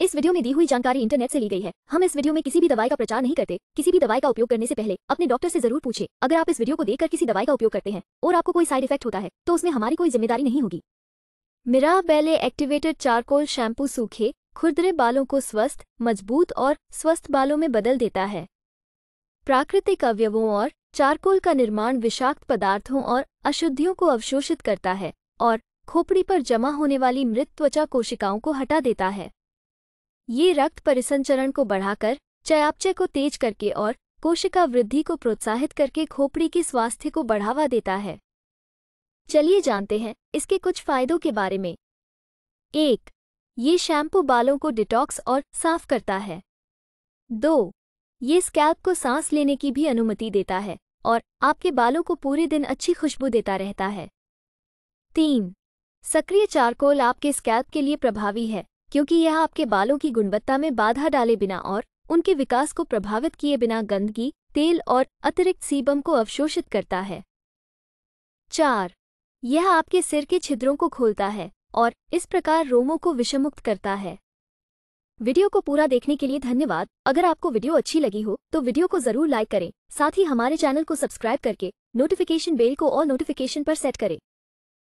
इस वीडियो में दी हुई जानकारी इंटरनेट से ली गई है हम इस वीडियो में किसी भी दवाई का प्रचार नहीं करते किसी भी दवाई का उपयोग करने से पहले अपने डॉक्टर से जरूर पूछे अगर आप इस वीडियो को देखकर किसी दवाई का उपयोग करते हैं और आपको कोई साइड इफेक्ट होता है तो उसमें हमारी कोई जिम्मेदारी नहीं होगी मिरा बेले एक्टिवेटेड चारकोल शैम्पू सूखे खुरदरे बालों को स्वस्थ मजबूत और स्वस्थ बालों में बदल देता है प्राकृतिक अवयवों और चारकोल का निर्माण विषाक्त पदार्थों और अशुद्धियों को अवशोषित करता है और खोपड़ी पर जमा होने वाली मृत त्वचा कोशिकाओं को हटा देता है ये रक्त परिसंचरण को बढ़ाकर चयापचय को तेज करके और कोशिका वृद्धि को प्रोत्साहित करके खोपड़ी के स्वास्थ्य को बढ़ावा देता है चलिए जानते हैं इसके कुछ फायदों के बारे में एक ये शैम्पू बालों को डिटॉक्स और साफ करता है दो ये स्कैल्प को सांस लेने की भी अनुमति देता है और आपके बालों को पूरे दिन अच्छी खुशबू देता रहता है तीन सक्रिय चारकोल आपके स्कैल्प के लिए प्रभावी है क्योंकि यह आपके बालों की गुणवत्ता में बाधा डाले बिना और उनके विकास को प्रभावित किए बिना गंदगी तेल और अतिरिक्त सीबम को अवशोषित करता है चार यह आपके सिर के छिद्रों को खोलता है और इस प्रकार रोमों को विषमुक्त करता है वीडियो को पूरा देखने के लिए धन्यवाद अगर आपको वीडियो अच्छी लगी हो तो वीडियो को जरूर लाइक करें साथ ही हमारे चैनल को सब्सक्राइब करके नोटिफिकेशन बेल को और नोटिफिकेशन पर सेट करें